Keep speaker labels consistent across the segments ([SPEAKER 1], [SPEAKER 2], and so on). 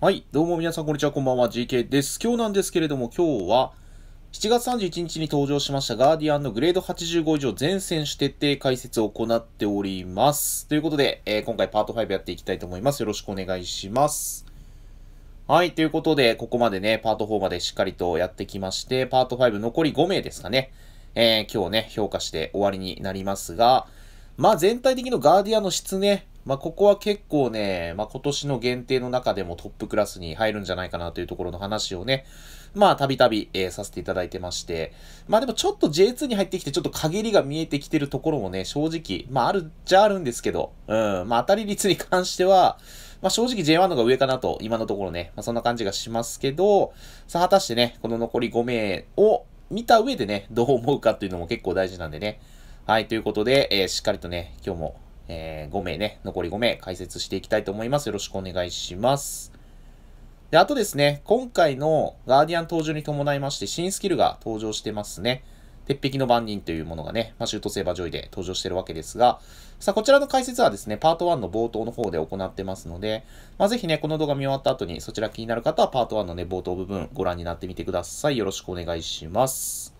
[SPEAKER 1] はい、どうも皆さん、こんにちは、こんばんは、GK です。今日なんですけれども、今日は、7月31日に登場しましたガーディアンのグレード85以上全選手徹底解説を行っております。ということで、えー、今回パート5やっていきたいと思います。よろしくお願いします。はい、ということで、ここまでね、パート4までしっかりとやってきまして、パート5残り5名ですかね。えー、今日ね、評価して終わりになりますが、まあ全体的のガーディアンの質ね、まあ、ここは結構ね、まあ、今年の限定の中でもトップクラスに入るんじゃないかなというところの話をね、まあ、たびたび、えさせていただいてまして、まあ、でもちょっと J2 に入ってきて、ちょっと陰りが見えてきてるところもね、正直、まあ、あるっちゃあるんですけど、うん、まあ、当たり率に関しては、まあ、正直 J1 のが上かなと、今のところね、まあ、そんな感じがしますけど、さあ、果たしてね、この残り5名を見た上でね、どう思うかっていうのも結構大事なんでね。はい、ということで、えー、しっかりとね、今日もえー、5名ね、残り5名解説していきたいと思います。よろしくお願いします。で、あとですね、今回のガーディアン登場に伴いまして、新スキルが登場してますね。鉄壁の番人というものがね、まあ、シュートセーバージョイで登場してるわけですが、さあ、こちらの解説はですね、パート1の冒頭の方で行ってますので、まあ、ぜひね、この動画見終わった後に、そちら気になる方はパート1のね、冒頭部分ご覧になってみてください。よろしくお願いします。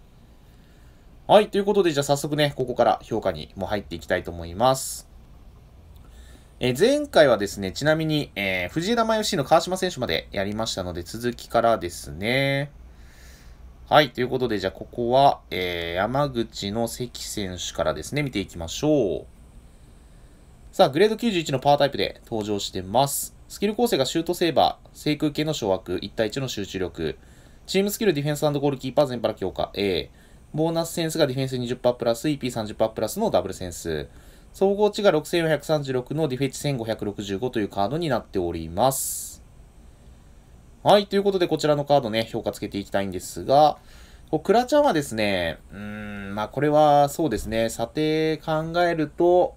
[SPEAKER 1] はい、ということで、じゃあ早速ね、ここから評価にも入っていきたいと思います。え前回はですね、ちなみに、えー、藤枝前 FC の川島選手までやりましたので、続きからですね。はい、ということで、じゃあここは、えー、山口の関選手からですね、見ていきましょう。さあ、グレード91のパワータイプで登場してます。スキル構成がシュートセーバー、制空系の掌握、1対1の集中力、チームスキルディフェンスゴールキーパー全パラ強化 A、ボーナスセンスがディフェンス20%プラス、EP30% プラスのダブルセンス、総合値が6436のディフェチ1565というカードになっております。はい、ということでこちらのカードね、評価つけていきたいんですが、クラちゃんはですね、うん、まあこれはそうですね、査定考えると、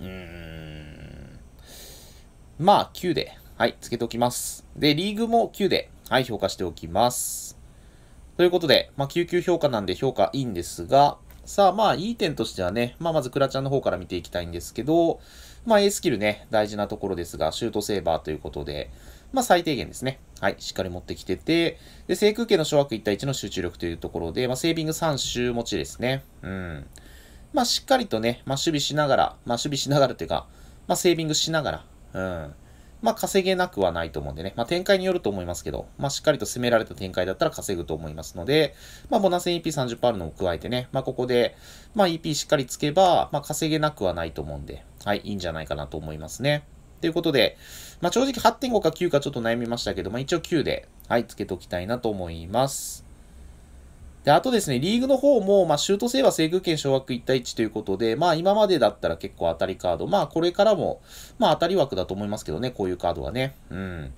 [SPEAKER 1] うん、まあ9で、はい、つけておきます。で、リーグも9で、はい、評価しておきます。ということで、まあ、救急評価なんで評価いいんですが、さあ、まあ、いい点としてはね、まあ、まずクラちゃんの方から見ていきたいんですけど、まあ、A スキルね、大事なところですが、シュートセーバーということで、まあ、最低限ですね。はい、しっかり持ってきてて、で、制空権の小枠1対1の集中力というところで、まあ、セービング3周持ちですね。うん。まあ、しっかりとね、まあ、守備しながら、まあ、守備しながらというか、まあ、セービングしながら、うん。まあ、稼げなくはないと思うんでね。まあ、展開によると思いますけど、まあ、しっかりと攻められた展開だったら稼ぐと思いますので、まあ、ボナス EP30 パールのを加えてね、まあ、ここで、まあ、EP しっかりつけば、まあ、稼げなくはないと思うんで、はい、いいんじゃないかなと思いますね。ということで、まあ、正直8.5か9かちょっと悩みましたけど、まあ、一応9で、はい、つけておきたいなと思います。で、あとですね、リーグの方も、まあ、シュート性は制空権掌握1対1ということで、まあ、今までだったら結構当たりカード、まあ、これからも、まあ、当たり枠だと思いますけどね、こういうカードはね。うん。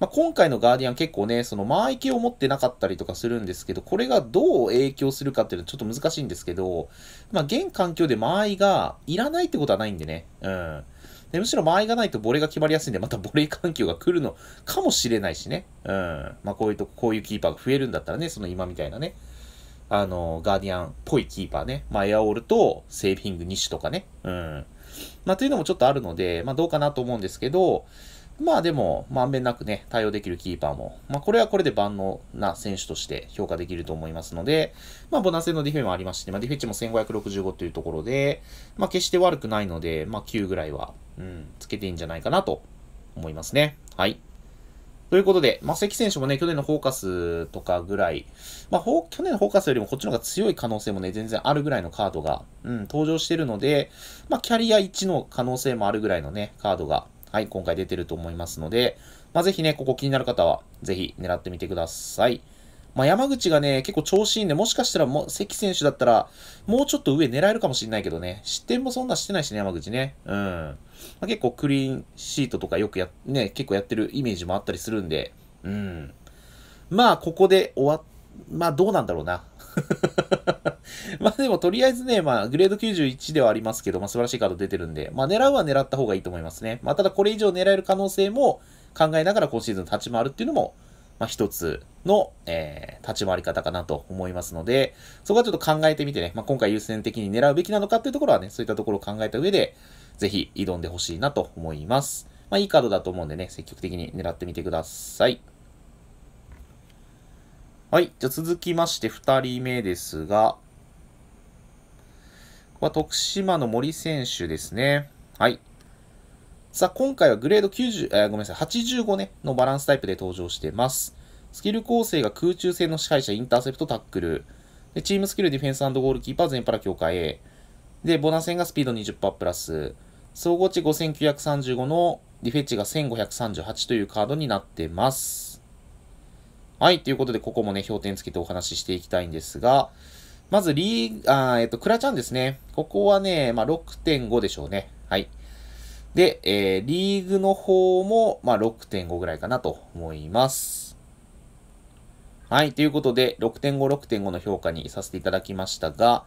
[SPEAKER 1] まあ、今回のガーディアン結構ね、その間合い系を持ってなかったりとかするんですけど、これがどう影響するかっていうのはちょっと難しいんですけど、まあ、現環境で間合いがいらないってことはないんでね。うん。でむしろ間合いがないとボレーが決まりやすいんで、またボレー環境が来るのかもしれないしね。うん。まあ、こういうとこ、こういうキーパーが増えるんだったらね、その今みたいなね。あの、ガーディアンっぽいキーパーね。まあ、エアオールとセーフィング2種とかね。うん。まあ、というのもちょっとあるので、まあ、どうかなと思うんですけど、まあでも、まんべんなくね、対応できるキーパーも、まあこれはこれで万能な選手として評価できると思いますので、まあボナセのディフェンもありまして、まあディフェンチも1565というところで、まあ決して悪くないので、まあ9ぐらいは、うん、つけていいんじゃないかなと思いますね。はい。ということで、まあ、関選手もね、去年のフォーカスとかぐらい、まあ、去年のフォーカスよりもこっちの方が強い可能性もね、全然あるぐらいのカードが、うん、登場してるので、まあ、キャリア1の可能性もあるぐらいのね、カードが、はい、今回出てると思いますので、まあ、ぜひね、ここ気になる方は、ぜひ狙ってみてください。まあ、山口がね、結構調子いいんで、もしかしたらもう関選手だったら、もうちょっと上狙えるかもしれないけどね、失点もそんなしてないしね、山口ね。うん。まあ、結構クリーンシートとかよくや、ね、結構やってるイメージもあったりするんで、うん。まあ、ここで終わまあ、どうなんだろうな。まあでも、とりあえずね、まあ、グレード91ではありますけど、まあ、素晴らしいカード出てるんで、まあ、狙うは狙った方がいいと思いますね。まあ、ただ、これ以上狙える可能性も考えながら今シーズン立ち回るっていうのも、まあ、一つの、えー、立ち回り方かなと思いますので、そこはちょっと考えてみてね、まあ、今回優先的に狙うべきなのかっていうところはね、そういったところを考えた上で、ぜひ挑んでほしいなと思います。まあ、いいカードだと思うんでね、積極的に狙ってみてください。はい。じゃ続きまして2人目ですが、ここは徳島の森選手ですね。はい。さあ、今回はグレード90、えー、ごめんなさい、85ね、のバランスタイプで登場してます。スキル構成が空中戦の支配者、インターセプト、タックル。でチームスキル、ディフェンスゴールキーパー、全パラ強化 A。で、ボナセンがスピード20%プラス、総合値5935のリフェッチが1538というカードになってます。はい、ということで、ここもね、評点つけてお話ししていきたいんですが、まず、リー、グ、あーえっと、クラちゃんですね。ここはね、まあ、6.5でしょうね。はい。で、えー、リーグの方も、まあ、6.5ぐらいかなと思います。はい、ということで、6.5、6.5の評価にさせていただきましたが、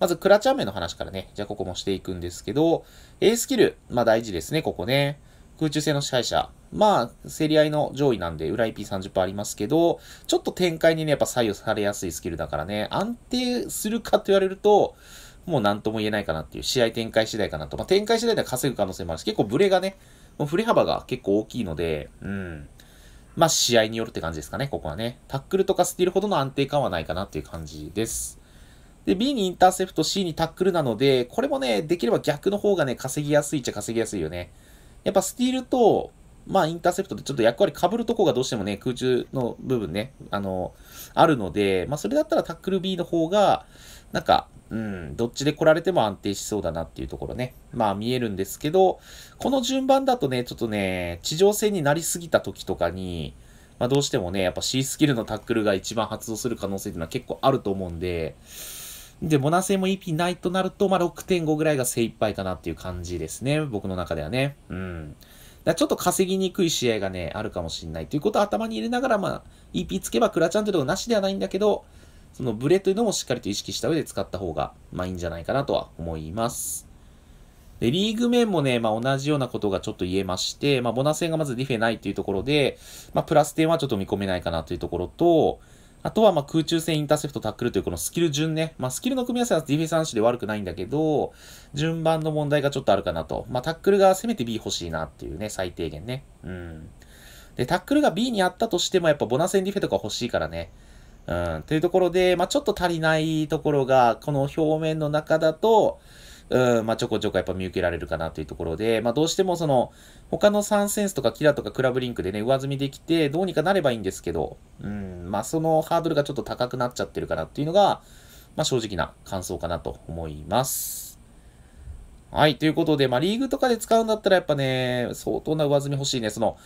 [SPEAKER 1] まず、クラチャーメンの話からね、じゃあここもしていくんですけど、A スキル、まあ大事ですね、ここね。空中性の支配者。まあ、競り合いの上位なんで、裏 IP30% ありますけど、ちょっと展開にね、やっぱ左右されやすいスキルだからね、安定するかと言われると、もう何とも言えないかなっていう、試合展開次第かなと。まあ、展開次第では稼ぐ可能性もあるし、結構ブレがね、もう振れ幅が結構大きいので、うん。まあ、試合によるって感じですかね、ここはね。タックルとかスティールほどの安定感はないかなっていう感じです。で、B にインターセプト、C にタックルなので、これもね、できれば逆の方がね、稼ぎやすいっちゃ稼ぎやすいよね。やっぱスティールと、まあ、インターセプトでちょっと役割被るとこがどうしてもね、空中の部分ね、あの、あるので、まあ、それだったらタックル B の方が、なんか、うん、どっちで来られても安定しそうだなっていうところね。まあ見えるんですけど、この順番だとね、ちょっとね、地上戦になりすぎた時とかに、まあどうしてもね、やっぱ C スキルのタックルが一番発動する可能性っていうのは結構あると思うんで、で、ボナ性も EP ないとなると、まあ、6.5ぐらいが精一杯かなっていう感じですね。僕の中ではね。うん。だちょっと稼ぎにくい試合がね、あるかもしれないということを頭に入れながら、まあ、EP つけばクラちゃんというのはなしではないんだけど、そのブレというのもしっかりと意識した上で使った方が、まあいいんじゃないかなとは思います。で、リーグ面もね、まあ同じようなことがちょっと言えまして、まあボナ戦がまずディフェないというところで、まあプラス点はちょっと見込めないかなというところと、あとは、ま、空中戦、インターセプト、タックルというこのスキル順ね。まあ、スキルの組み合わせはディフェンスで悪くないんだけど、順番の問題がちょっとあるかなと。まあ、タックルがせめて B 欲しいなっていうね、最低限ね。うん。で、タックルが B にあったとしても、やっぱボナセンディフェとか欲しいからね。うん。というところで、まあ、ちょっと足りないところが、この表面の中だと、うん、まあ、ちょこちょこやっぱ見受けられるかなというところで、まあ、どうしてもその、他のサンセンスとかキラとかクラブリンクでね、上積みできて、どうにかなればいいんですけど、うん、まあ、そのハードルがちょっと高くなっちゃってるかなっていうのが、まあ、正直な感想かなと思います。はい、ということで、まあ、リーグとかで使うんだったらやっぱね、相当な上積み欲しいね。その、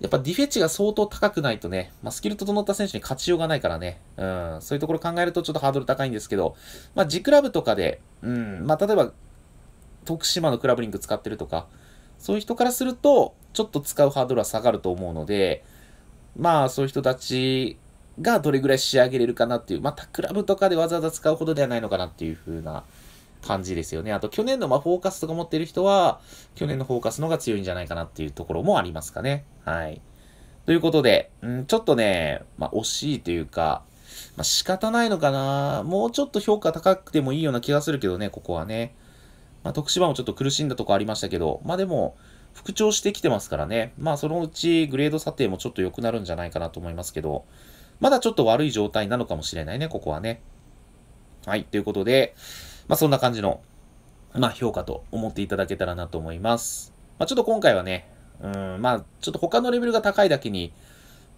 [SPEAKER 1] やっぱディフェチが相当高くないとね、まあ、スキル整った選手に勝ちようがないからね、うん、そういうところ考えるとちょっとハードル高いんですけど、まあ、G クラブとかで、うん、まあ、例えば、徳島のクラブリンク使ってるとか、そういう人からすると、ちょっと使うハードルは下がると思うので、まあ、そういう人たちがどれぐらい仕上げれるかなっていう、またクラブとかでわざわざ使うほどではないのかなっていう風な感じですよね。あと、去年のまフォーカスとか持ってる人は、去年のフォーカスの方が強いんじゃないかなっていうところもありますかね。はい。ということで、うん、ちょっとね、まあ、惜しいというか、まあ、仕方ないのかな。もうちょっと評価高くてもいいような気がするけどね、ここはね。まあ、徳島もちょっと苦しんだとこありましたけど、まあでも、復調してきてますからね。まあそのうちグレード査定もちょっと良くなるんじゃないかなと思いますけど、まだちょっと悪い状態なのかもしれないね、ここはね。はい、ということで、まあそんな感じの、まあ評価と思っていただけたらなと思います。まあちょっと今回はね、うん、まあちょっと他のレベルが高いだけに、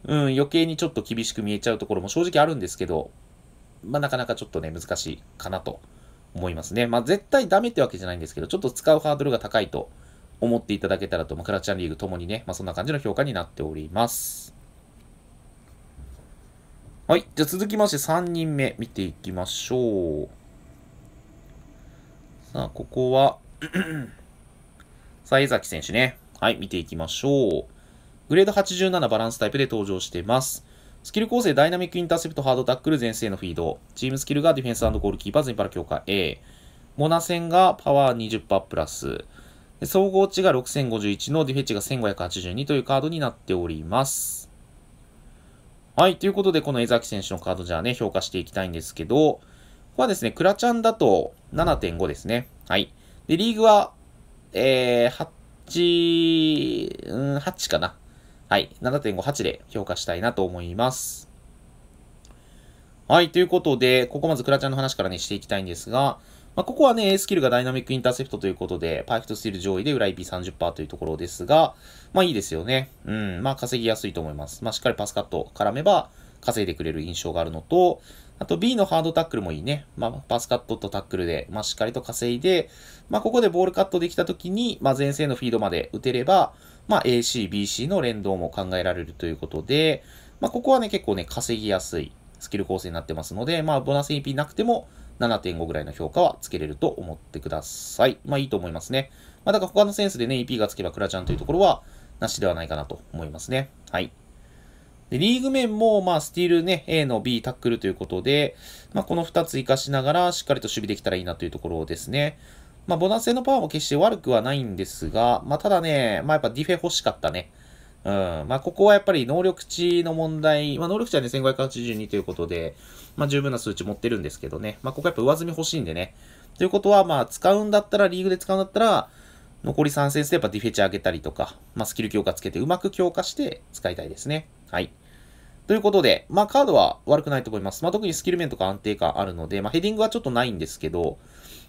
[SPEAKER 1] うん、余計にちょっと厳しく見えちゃうところも正直あるんですけど、まあ、なかなかちょっとね、難しいかなと思いますね。まあ、絶対ダメってわけじゃないんですけど、ちょっと使うハードルが高いと思っていただけたらと、まあ、クラッチャンリーグともにね、まあ、そんな感じの評価になっております。はい。じゃあ続きまして3人目見ていきましょう。さあ、ここはさあ、江 崎選手ね。はい、見ていきましょう。グレード87バランスタイプで登場しています。スキル構成、ダイナミックインターセプト、ハードタックル、前線のフィード。チームスキルがディフェンスゴールキーパー、全パラ強化 A。モナ戦がパワー20%プラス。総合値が6051のディフェッチが1582というカードになっております。はい。ということで、この江崎選手のカードじゃあね、評価していきたいんですけど、ここはですね、クラちゃんだと7.5ですね。はい。で、リーグは、えー、8、うん、8かな。はい、7.58で評価したいなと思います。はい、ということで、ここまずクラちゃんの話からね、していきたいんですが、まあ、ここはね、A スキルがダイナミックインターセプトということで、パイフクトスティール上位で裏 IP30% というところですが、まあいいですよね。うん、まあ稼ぎやすいと思います。まあしっかりパスカット絡めば稼いでくれる印象があるのと、あと B のハードタックルもいいね。まあ、パスカットとタックルで、まあ、しっかりと稼いで、まあ、ここでボールカットできた時に、まあ、前線のフィードまで打てれば、まあ、AC、BC の連動も考えられるということで、まあ、ここはね、結構ね、稼ぎやすいスキル構成になってますので、まあ、ボナス EP なくても7.5ぐらいの評価はつけれると思ってください。まあ、いいと思いますね。まあ、だから他のセンスでね、EP がつけばクラちゃんというところは、なしではないかなと思いますね。はい。で、リーグ面も、まあ、スティールね、A の B タックルということで、まあ、この2つ活かしながら、しっかりと守備できたらいいなというところですね。まあ、ボナス戦のパワーも決して悪くはないんですが、まあ、ただね、まあ、やっぱディフェ欲しかったね。うん。まあ、ここはやっぱり能力値の問題、まあ、能力値はね、1582ということで、まあ、十分な数値持ってるんですけどね。まあ、ここやっぱ上積み欲しいんでね。ということは、まあ、使うんだったら、リーグで使うんだったら、残り3戦すればディフェチ上げたりとか、まあ、スキル強化つけてうまく強化して使いたいですね。はい。ということで、まあ、カードは悪くないと思います。まあ、特にスキル面とか安定感あるので、まあ、ヘディングはちょっとないんですけど、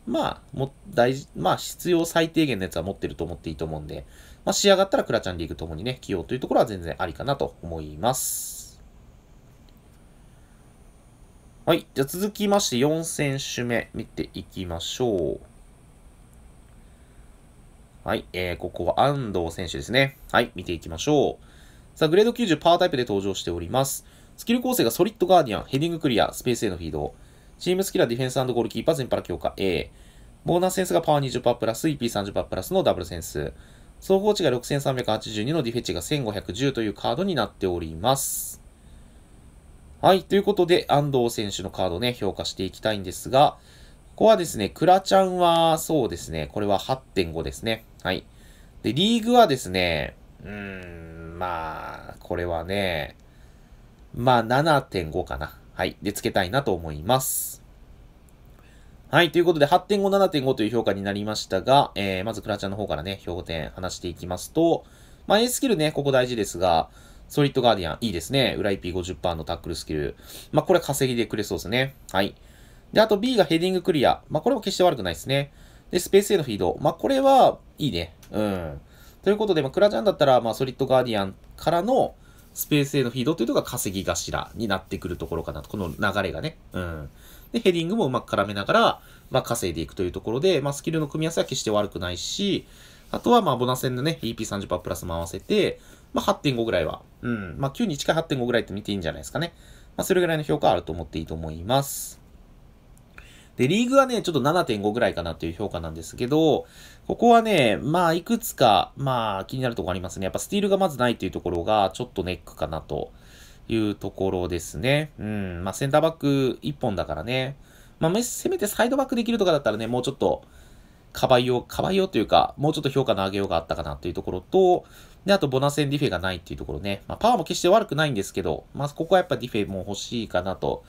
[SPEAKER 1] まあ、も、大事、まあ、必要最低限のやつは持ってると思っていいと思うんで、まあ、仕上がったらクラちゃんリーグともにね、起用というところは全然ありかなと思います。はい。じゃあ続きまして、4選手目見ていきましょう。はい。えー、ここは安藤選手ですね。はい。見ていきましょう。さあ、グレード90パータイプで登場しております。スキル構成がソリッドガーディアン、ヘディングクリア、スペースへのフィード。チームスキルはディフェンスゴールキーパー全般ラ強化 A。ボーナスセンスがパワー20%プラス、EP30% プラスのダブルセンス。総合値が6382のディフェチが1510というカードになっております。はい。ということで、安藤選手のカードね、評価していきたいんですが、ここはですね、クラちゃんは、そうですね、これは8.5ですね。はい。で、リーグはですね、うーん、まあ、これはね、まあ7.5かな。はい、で、つけたいなと思います。はい。ということで、8.5、7.5という評価になりましたが、えー、まず、クラちゃんの方からね、評点話していきますと、まあ、A スキルね、ここ大事ですが、ソリッドガーディアン、いいですね。裏 IP50% のタックルスキル。まあ、これ稼ぎでくれそうですね。はい。で、あと B がヘディングクリア。まあ、これも決して悪くないですね。で、スペースへのフィード。まあ、これは、いいね。うん。ということで、まあ、クラちャンだったら、まあ、ソリッドガーディアンからの、スペースへのフィードというのが稼ぎ頭になってくるところかなと。この流れがね。うん。で、ヘディングもうまく絡めながら、まあ、稼いでいくというところで、まあ、スキルの組み合わせは決して悪くないし、あとは、まあ、ボナ戦のね、EP30% プラスも合わせて、まあ、8.5ぐらいは、うん、まあ、9に近い8.5ぐらいって見ていいんじゃないですかね。まあ、それぐらいの評価あると思っていいと思います。で、リーグはね、ちょっと7.5ぐらいかなという評価なんですけど、ここはね、まあ、いくつか、まあ、気になるところありますね。やっぱスティールがまずないというところが、ちょっとネックかなというところですね。うん、まあ、センターバック1本だからね。まあ、せめてサイドバックできるとかだったらね、もうちょっと、かばいよう、かばいようというか、もうちょっと評価の上げようがあったかなというところと、で、あとボナセンディフェがないっていうところね。まあ、パワーも決して悪くないんですけど、まあ、ここはやっぱディフェも欲しいかなと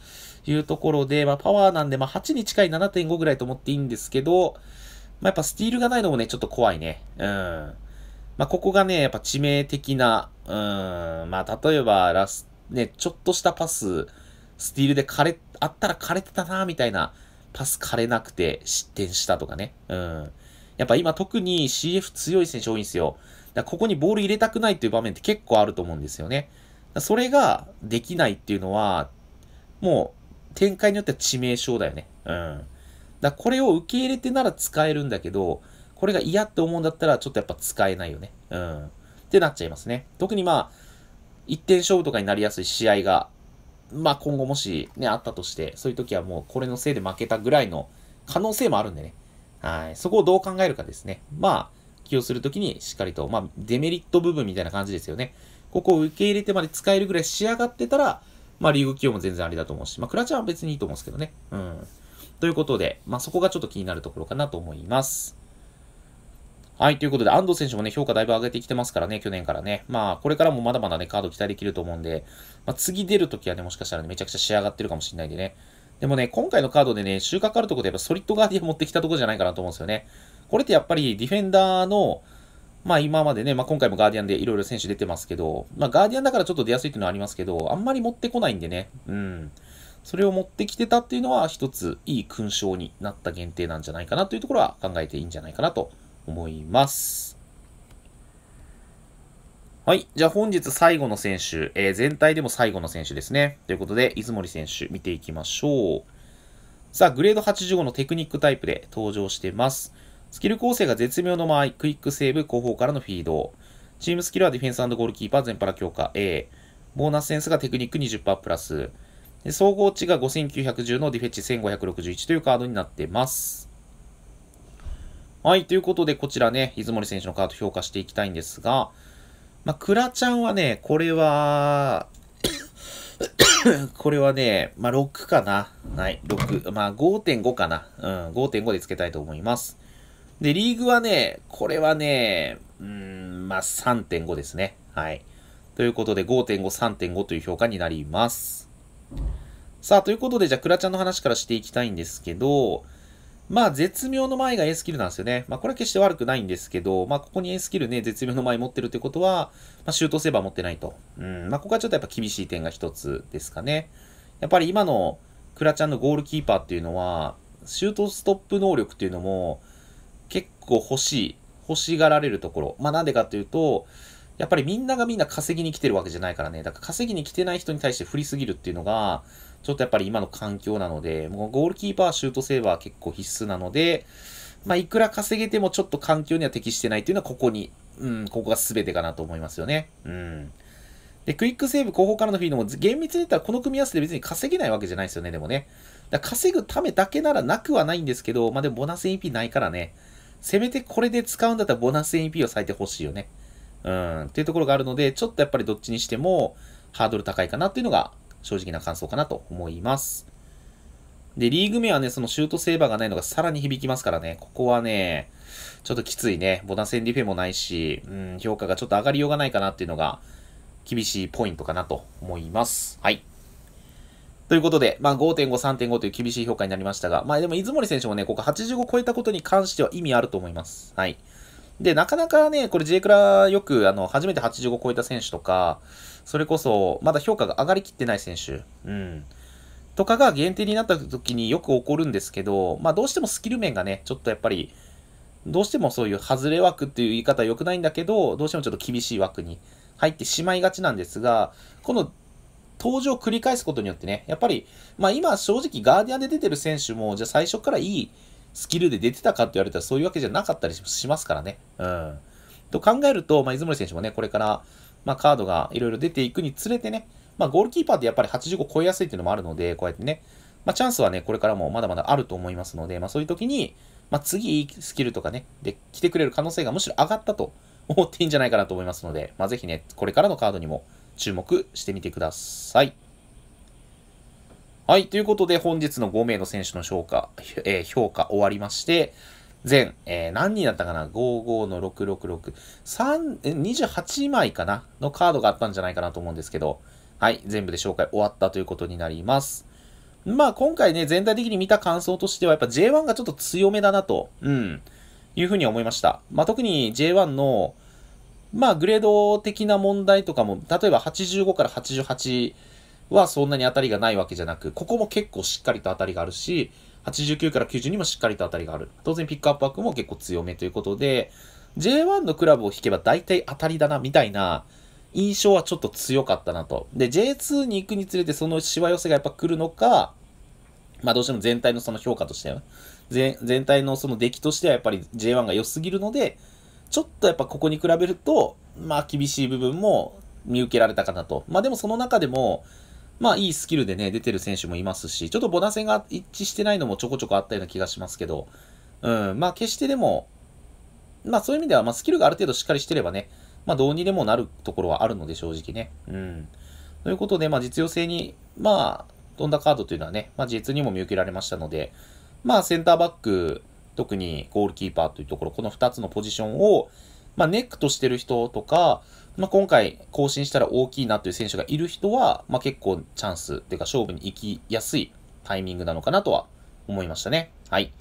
[SPEAKER 1] いうところで、まあ、パワーなんで、まあ、8に近い7.5ぐらいと思っていいんですけど、まあ、やっぱスティールがないのもね、ちょっと怖いね。うん。まあ、ここがね、やっぱ致命的な、うん、まあ、例えば、ラス、ね、ちょっとしたパス、スティールで枯れ、あったら枯れてたな、みたいな、パス枯れなくて失点したとかね。うん。やっぱ今特に CF 強い選手多いんですよ。だここにボール入れたくないっていう場面って結構あると思うんですよね。それができないっていうのは、もう展開によっては致命傷だよね。うん。だこれを受け入れてなら使えるんだけど、これが嫌って思うんだったらちょっとやっぱ使えないよね。うん。ってなっちゃいますね。特にまあ、1点勝負とかになりやすい試合が、まあ今後もしね、あったとして、そういう時はもうこれのせいで負けたぐらいの可能性もあるんでね。はい。そこをどう考えるかですね。まあ、起用するときにしっかりと、まあ、デメリット部分みたいな感じですよね。ここを受け入れてまで使えるぐらい仕上がってたら、まあ、リーグ起用も全然ありだと思うし、まあ、クラちゃんは別にいいと思うんですけどね。うん。ということで、まあ、そこがちょっと気になるところかなと思います。はい、ということで、安藤選手もね、評価だいぶ上げてきてますからね、去年からね。まあ、これからもまだまだね、カード期待できると思うんで、まあ、次出るときはね、もしかしたらね、めちゃくちゃ仕上がってるかもしれないんでね。でもね、今回のカードでね、収穫あるとこでやっぱソリッドガーディアン持ってきたとこじゃないかなと思うんですよね。これってやっぱりディフェンダーの、まあ今までね、まあ今回もガーディアンでいろいろ選手出てますけど、まあガーディアンだからちょっと出やすいっていうのはありますけど、あんまり持ってこないんでね、うん。それを持ってきてたっていうのは一ついい勲章になった限定なんじゃないかなというところは考えていいんじゃないかなと思います。はい。じゃあ本日最後の選手、えー、全体でも最後の選手ですね。ということで、出森選手見ていきましょう。さあ、グレード85のテクニックタイプで登場してます。スキル構成が絶妙の間合い、クイックセーブ、後方からのフィード。チームスキルはディフェンスゴールキーパー、全パラ強化 A。ボーナスセンスがテクニック20%プラス。総合値が5910のディフェッチ1561というカードになってます。はい、ということでこちらね、出森選手のカード評価していきたいんですが、まあ、クラちゃんはね、これは これはね、まあ、6かな。はい、6。まあ、5.5かな。うん、5.5でつけたいと思います。で、リーグはね、これはね、うん、まあ、3.5ですね。はい。ということで、5.5、3.5という評価になります。さあ、ということで、じゃあ、クラちゃんの話からしていきたいんですけど、まあ、絶妙の前が A スキルなんですよね。まあ、これは決して悪くないんですけど、まあ、ここに A スキルね、絶妙の前持ってるってことは、まあ、シュートセーバー持ってないと。うん、まあ、ここはちょっとやっぱ厳しい点が一つですかね。やっぱり今のクラちゃんのゴールキーパーっていうのは、シュートストップ能力っていうのも、結構欲しい、欲しがられるところ。まあなんでかっていうと、やっぱりみんながみんな稼ぎに来てるわけじゃないからね。だから稼ぎに来てない人に対して振りすぎるっていうのが、ちょっとやっぱり今の環境なので、もうゴールキーパー、シュートセーバー結構必須なので、まあいくら稼げてもちょっと環境には適してないっていうのはここに、うん、ここが全てかなと思いますよね。うん。で、クイックセーブ後方からのフィードも厳密に言ったらこの組み合わせで別に稼げないわけじゃないですよね、でもね。だ稼ぐためだけならなくはないんですけど、まあでもボセナスピ p ないからね。せめてこれで使うんだったらボーナス MP を割いてほしいよね。うん、っていうところがあるので、ちょっとやっぱりどっちにしてもハードル高いかなっていうのが正直な感想かなと思います。で、リーグ名はね、そのシュートセーバーがないのがさらに響きますからね、ここはね、ちょっときついね。ボナセンリフェもないし、うん、評価がちょっと上がりようがないかなっていうのが厳しいポイントかなと思います。はい。ということで、まあ5.5、3.5という厳しい評価になりましたが、まあでも、出森選手もね、ここ85超えたことに関しては意味あると思います。はい。で、なかなかね、これ J クラよく、あの、初めて85超えた選手とか、それこそ、まだ評価が上がりきってない選手、うん。とかが限定になった時によく起こるんですけど、まあどうしてもスキル面がね、ちょっとやっぱり、どうしてもそういう外れ枠っていう言い方は良くないんだけど、どうしてもちょっと厳しい枠に入ってしまいがちなんですが、この登場を繰り返すことによってね、やっぱり、まあ今正直ガーディアンで出てる選手も、じゃあ最初からいいスキルで出てたかって言われたらそういうわけじゃなかったりしますからね。うん。と考えると、まあ、出森選手もね、これから、まあ、カードがいろいろ出ていくにつれてね、まあ、ゴールキーパーってやっぱり85超えやすいっていうのもあるので、こうやってね、まあ、チャンスはね、これからもまだまだあると思いますので、まあ、そういう時に、まあ、次いいスキルとかね、で、来てくれる可能性がむしろ上がったと思っていいんじゃないかなと思いますので、まあ、ぜひね、これからのカードにも、注目してみてください。はい、ということで本日の5名の選手の評価、えー、評価終わりまして、全、えー、何人だったかな ?55 の666、3、28枚かなのカードがあったんじゃないかなと思うんですけど、はい、全部で紹介終わったということになります。まあ今回ね、全体的に見た感想としては、やっぱ J1 がちょっと強めだなと、うん、いうふうに思いました。まあ特に J1 の、まあ、グレード的な問題とかも、例えば85から88はそんなに当たりがないわけじゃなく、ここも結構しっかりと当たりがあるし、89から90にもしっかりと当たりがある。当然ピックアップ枠も結構強めということで、J1 のクラブを引けば大体当たりだな、みたいな印象はちょっと強かったなと。で、J2 に行くにつれてそのしわ寄せがやっぱ来るのか、まあどうしても全体のその評価としては、全体のその出来としてはやっぱり J1 が良すぎるので、ちょっとやっぱここに比べると、まあ厳しい部分も見受けられたかなと。まあでもその中でも、まあいいスキルでね、出てる選手もいますし、ちょっとボナ戦が一致してないのもちょこちょこあったような気がしますけど、うん、まあ決してでも、まあそういう意味では、まあスキルがある程度しっかりしてればね、まあどうにでもなるところはあるので正直ね。うん。ということで、まあ実用性に、まあ、飛んだカードというのはね、まあ実にも見受けられましたので、まあセンターバック、特にゴールキーパーというところ、この2つのポジションを、まあ、ネックとしてる人とか、まあ、今回更新したら大きいなという選手がいる人は、まあ、結構チャンスというか勝負に行きやすいタイミングなのかなとは思いましたね。はい。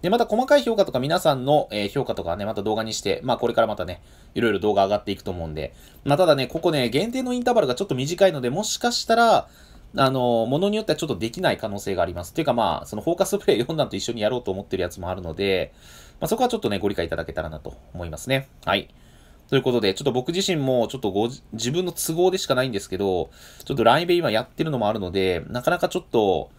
[SPEAKER 1] で、また細かい評価とか皆さんの評価とかね、また動画にして、まあこれからまたね、いろいろ動画上がっていくと思うんで、まあただね、ここね、限定のインターバルがちょっと短いので、もしかしたら、あの、ものによってはちょっとできない可能性があります。ていうかまあ、そのフォーカスプレイ4段と一緒にやろうと思ってるやつもあるので、まあ、そこはちょっとね、ご理解いただけたらなと思いますね。はい。ということで、ちょっと僕自身もちょっとご、自分の都合でしかないんですけど、ちょっとライブ今やってるのもあるので、なかなかちょっと、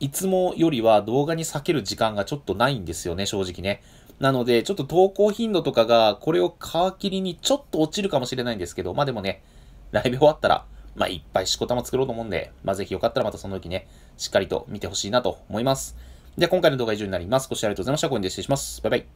[SPEAKER 1] いつもよりは動画に避ける時間がちょっとないんですよね、正直ね。なので、ちょっと投稿頻度とかが、これを皮切りにちょっと落ちるかもしれないんですけど、まあでもね、ライブ終わったら、まあ、いっぱいしこたま作ろうと思うんで、まあ、ぜひよかったらまたその時ね、しっかりと見てほしいなと思います。では、今回の動画は以上になります。ご視聴ありがとうございました。ご縁で失礼します。バイバイ。